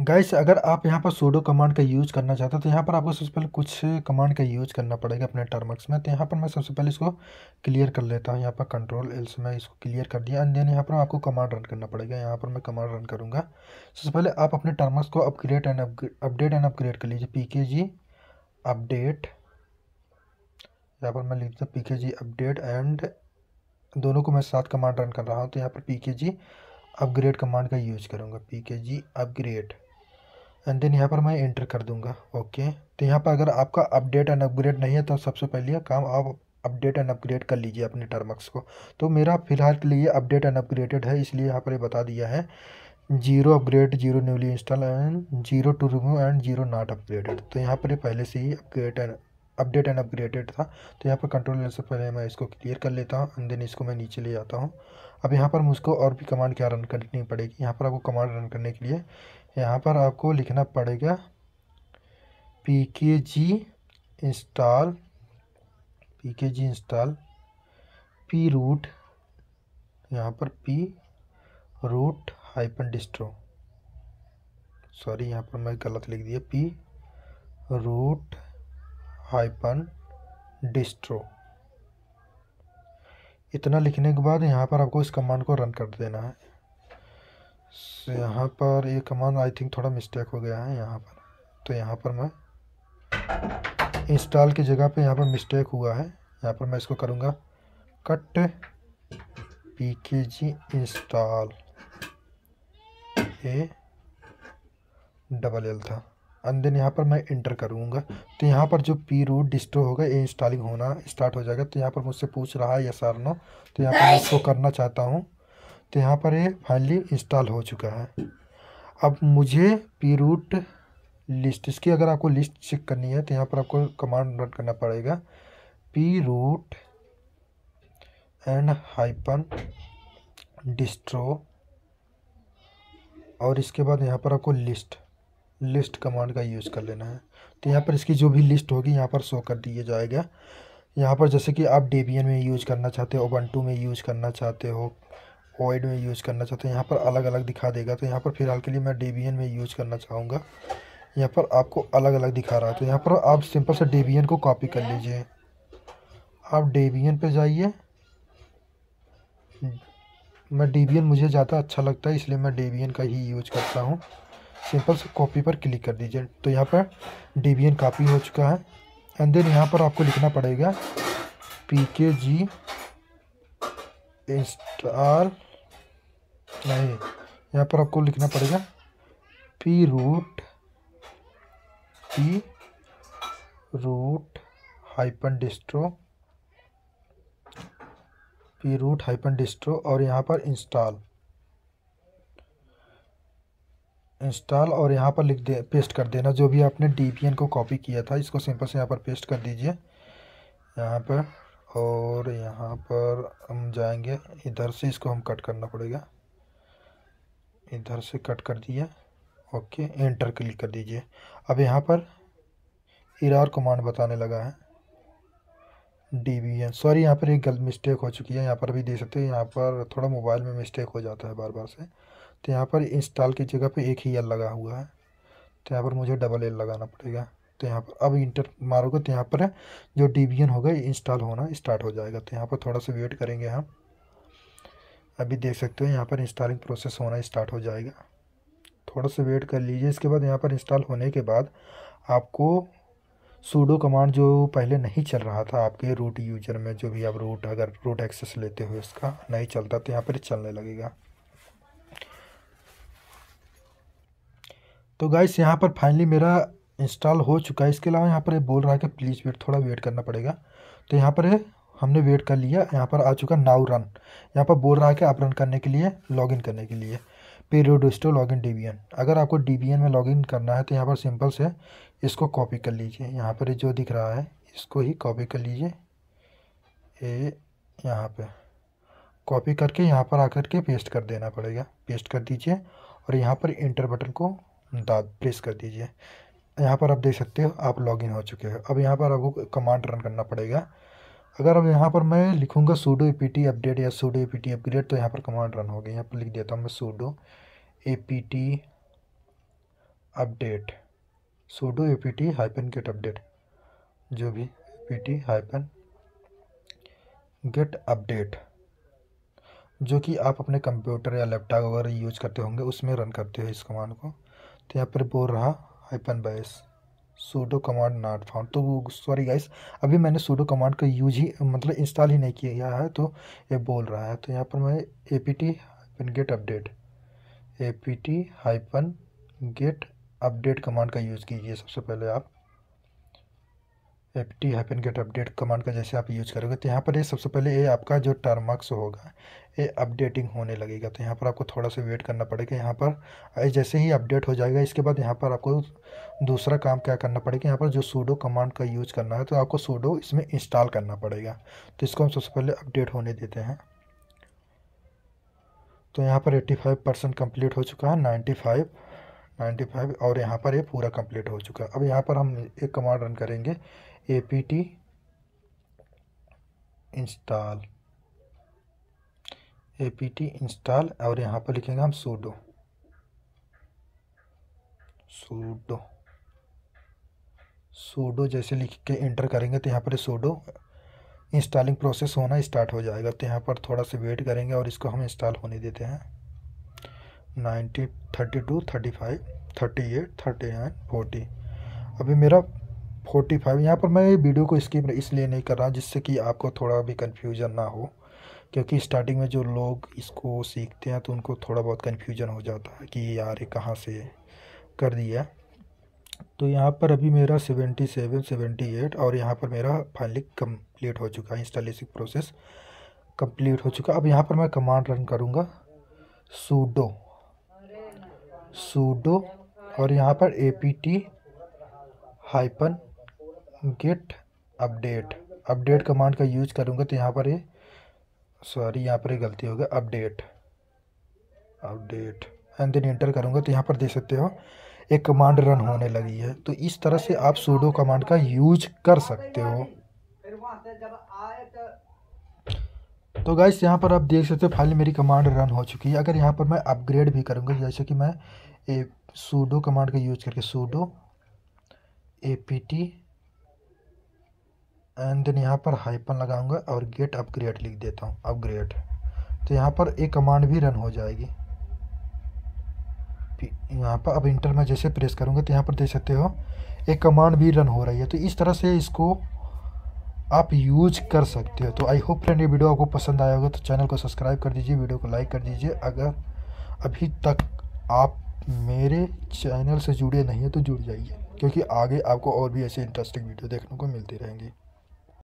guys अगर आप यहाँ पर सोडो कमांड का यूज़ करना चाहते हो तो यहाँ पर आपको सबसे पहले कुछ कमांड का यूज़ करना पड़ेगा अपने टर्मक्स में तो यहाँ पर मैं सबसे पहले इसको क्लियर कर लेता हूँ यहाँ पर कंट्रोल एल से मैं इसको क्लियर कर दिया एंड देन यहाँ पर आपको कमांड रन करना पड़ेगा यहाँ पर मैं कमांड रन करूँगा सबसे पहले आप अपने टर्मक्स को upgrade and update and upgrade कर लीजिए पी के जी अपडेट यहाँ पर मैं लिखता हूँ P K ji update and दोनों को मैं साथ कमांड रन कर रहा हूँ तो यहाँ पर P K G upgrade command का यूज़ करूँगा P K G upgrade and then यहाँ पर मैं इंटर कर दूंगा ओके तो यहाँ पर अगर आपका अपडेट एंड अपग्रेड नहीं है तो सबसे पहले काम आप अपडेट एंड अपग्रेड कर लीजिए अपने टर्मक्स को तो मेरा फिलहाल के लिए अपडेट एंड अपग्रेडेड है इसलिए यहाँ पर ये बता दिया है zero upgrade zero newly install and zero to remove and zero not upgraded तो यहाँ पर ये पहले से ही upgrade and update and upgraded था तो यहाँ पर कंट्रोल लेने से पहले मैं इसको क्लियर कर लेता हूँ एंड देन इसको मैं नीचे ले जाता हूँ अब यहाँ पर मुझको और भी कमांड क्या रन करनी पड़ेगी यहाँ पर आपको कमांड रन करने के लिए यहाँ पर आपको लिखना पड़ेगा P K G install P K G install P root यहाँ पर P root hyphen distro sorry यहाँ पर मैं गलत लिख दिया पी रूट हाइपन डिस्ट्रो इतना लिखने के बाद यहाँ पर आपको इस कमांड को रन कर देना है सो यहाँ पर ये कमांड आई थिंक थोड़ा मिस्टेक हो गया है यहाँ पर तो यहाँ पर मैं इंस्टॉल की जगह पे यहाँ पर मिस्टेक हुआ है यहाँ पर मैं इसको करूँगा cut P K G install A double L था एंड देन यहाँ पर मैं इंटर करूँगा तो यहाँ पर जो पी रूट डिस्ट्रो होगा ए इंस्टॉलिंग होना स्टार्ट हो जाएगा तो यहाँ पर मुझसे पूछ रहा है यस आर नो तो यहाँ पर मैं इसको करना चाहता हूँ तो यहाँ पर ये फाइनली इंस्टॉल हो चुका है अब मुझे पी रूट लिस्ट इसकी अगर आपको लिस्ट चेक करनी है तो यहाँ पर आपको कमांड रन करना पड़ेगा P root and hyphen distro और इसके बाद यहाँ पर आपको लिस्ट लिस्ट कमांड का यूज़ कर लेना है तो यहाँ पर इसकी जो भी लिस्ट होगी यहाँ पर शो कर दिया जाएगा यहाँ पर जैसे कि आप डेबियन में यूज करना चाहते हो टू में यूज करना चाहते हो ओइड में यूज़ करना चाहते हैं यहाँ पर अलग अलग दिखा देगा तो यहाँ पर फिलहाल के लिए मैं डेबियन में यूज़ करना चाहूँगा यहाँ पर आपको अलग अलग दिखा रहा है तो यहाँ पर आप सिंपल से डेबियन को कॉपी कर लीजिए आप डेबियन पे जाइए मैं डेबियन मुझे ज़्यादा अच्छा लगता है इसलिए मैं डेबियन का ही यूज करता हूँ सिंपल से कॉपी पर क्लिक कर दीजिए तो यहाँ पर डेबियन कॉपी हो चुका है एंड देन यहाँ पर आपको लिखना पड़ेगा पी के जी इंस्टॉल नहीं यहाँ पर आपको लिखना पड़ेगा P root P root hyphen distro P root hyphen distro और यहाँ पर इंस्टॉल इंस्टॉल और यहाँ पर लिख दे पेस्ट कर देना जो भी आपने डी को कॉपी किया था इसको सिंपल से यहाँ पर पेस्ट कर दीजिए यहाँ पर और यहाँ पर हम जाएंगे इधर से इसको हम कट करना पड़ेगा इधर से कट कर दिया ओके एंटर क्लिक कर दीजिए अब यहाँ पर इरार कमांड बताने लगा है डी बी एन सॉरी यहाँ पर एक गलत मिस्टेक हो चुकी है यहाँ पर भी देख सकते हैं यहाँ पर थोड़ा मोबाइल में मिस्टेक हो जाता है बार बार से तो यहाँ पर इंस्टॉल की जगह पे एक ही एल लगा हुआ है तो यहाँ पर मुझे डबल एल लगाना पड़ेगा तो यहाँ पर अब इंटर मारोगे तो यहाँ पर जो डी बी एन होगा इंस्टॉल होना स्टार्ट हो जाएगा तो यहाँ पर थोड़ा सा वेट करेंगे हम अभी देख सकते हो यहाँ पर इंस्टॉलिंग प्रोसेस होना स्टार्ट हो जाएगा थोड़ा सा वेट कर लीजिए इसके बाद यहाँ पर इंस्टॉल होने के बाद आपको सूडो कमांड जो पहले नहीं चल रहा था आपके रूट यूजर में जो भी आप रूट अगर रूट एक्सेस लेते हो इसका नहीं चलता तो यहाँ पर चलने लगेगा तो गाइस यहाँ पर फाइनली मेरा इंस्टॉल हो चुका है इसके अलावा यहाँ पर बोल रहा है कि प्लीज़ वेट थोड़ा वेट करना पड़ेगा तो यहाँ पर हमने वेट कर लिया यहाँ पर आ चुका नाउ रन यहाँ पर बोल रहा है कि आप रन करने के लिए लॉगिन करने के लिए लॉग इन डी अगर आपको डी में लॉगिन करना है तो यहाँ पर सिंपल से इसको कॉपी कर लीजिए यहाँ पर जो दिख रहा है इसको ही कॉपी कर लीजिए ये यहाँ पे कॉपी करके यहाँ पर आकर के पेस्ट कर देना पड़ेगा पेस्ट कर दीजिए और यहाँ पर इंटर बटन को दाब प्रेस कर दीजिए यहाँ पर आप देख सकते हो आप लॉगिन हो चुके हो अब यहाँ पर आपको कमांड रन करना पड़ेगा अगर अब यहाँ पर मैं लिखूँगा sudo A P T update या sudo A P T upgrade तो यहाँ पर कमांड रन हो गया यहाँ पर लिख देता हूँ मैं sudo A P T update sudo A P T hyphen get update जो भी A P T hyphen get update जो कि आप अपने कंप्यूटर या लैपटॉप वगैरह यूज करते होंगे उसमें रन करते हो इस कमांड को तो यहाँ पर बोल रहा हाइपन बाइस सूडो कमांड नॉट फाउंड तो सॉरी गाइस अभी मैंने सूडो कमांड का यूज ही मतलब इंस्टॉल ही नहीं किया है तो ये बोल रहा है तो यहाँ पर मैं A P T hyphen get update A P T hyphen get update command का यूज़ कीजिए सबसे पहले आप F T hyphen get update command का जैसे आप यूज करोगे तो यहाँ पर ये सबसे पहले ये आपका जो टर्मार्क्स होगा ये अपडेटिंग होने लगेगा तो यहाँ पर आपको थोड़ा सा वेट करना पड़ेगा यहाँ पर जैसे ही अपडेट हो जाएगा इसके बाद यहाँ पर आपको दूसरा काम क्या करना पड़ेगा यहाँ पर जो सूडो कमांड का यूज करना है तो आपको सूडो इसमें इंस्टॉल करना पड़ेगा तो इसको हम सबसे पहले अपडेट होने देते हैं तो यहाँ पर एट्टी फाइव परसेंट कम्प्लीट हो चुका है नाइन्टी फाइव नाइन्टी फाइव और यहाँ पर ये पूरा कंप्लीट हो चुका है अब यहाँ पर हम एक कमांड रन करेंगे A P T install A P T install और यहाँ पर लिखेंगे हम सूडो सूडो सूडो जैसे लिख के इंटर करेंगे तो यहाँ पर सूडो इंस्टॉलिंग प्रोसेस होना स्टार्ट हो जाएगा तो यहाँ पर थोड़ा सा वेट करेंगे और इसको हम इंस्टॉल होने देते हैं ninety thirty two thirty five thirty eight thirty nine forty अभी मेरा फोर्टी फाइव यहाँ पर मैं वीडियो को स्किप इसलिए नहीं कर रहा जिससे कि आपको थोड़ा भी कन्फ्यूजन ना हो क्योंकि स्टार्टिंग में जो लोग इसको सीखते हैं तो उनको थोड़ा बहुत कन्फ्यूजन हो जाता है कि यार ये कहाँ से कर दिया तो यहाँ पर अभी मेरा सेवेंटी सेवन सेवेंटी एट और यहाँ पर मेरा फाइनली कंप्लीट हो चुका है इंस्टॉलेशन प्रोसेस कंप्लीट हो चुका अब यहाँ पर मैं कमांड रन करूँगा सूडो sudo और यहाँ पर apt hyphen get update update command का यूज करूँगा तो यहाँ पर ये सॉरी यहाँ पर ये गलती हो गई update update and then enter करूँगा तो यहाँ पर देख सकते हो एक कमांड रन होने लगी है तो इस तरह से आप सूडो कमांड का यूज कर सकते हो तो गाइस यहाँ पर आप देख सकते हो फाइल मेरी कमांड रन हो चुकी है अगर यहाँ पर मैं अपग्रेड भी करूँगा जैसे कि मैं ए सूडो कमांड का यूज करके sudo A P T and then यहाँ पर हाइपन लगाऊंगा और गेट अपग्रेड लिख देता हूँ अपग्रेड तो यहाँ पर एक कमांड भी रन हो जाएगी यहाँ पर अब इंटर में जैसे प्रेस करूँगा तो यहाँ पर देख सकते हो एक कमांड भी रन हो रही है तो इस तरह से इसको आप यूज कर सकते हो तो आई होप फ्रेंड ये वीडियो आपको पसंद आया होगा तो चैनल को सब्सक्राइब कर दीजिए वीडियो को लाइक कर दीजिए अगर अभी तक आप मेरे चैनल से जुड़े नहीं हैं तो जुड़ जाइए क्योंकि आगे आपको और भी ऐसे इंटरेस्टिंग वीडियो देखने को मिलती रहेंगी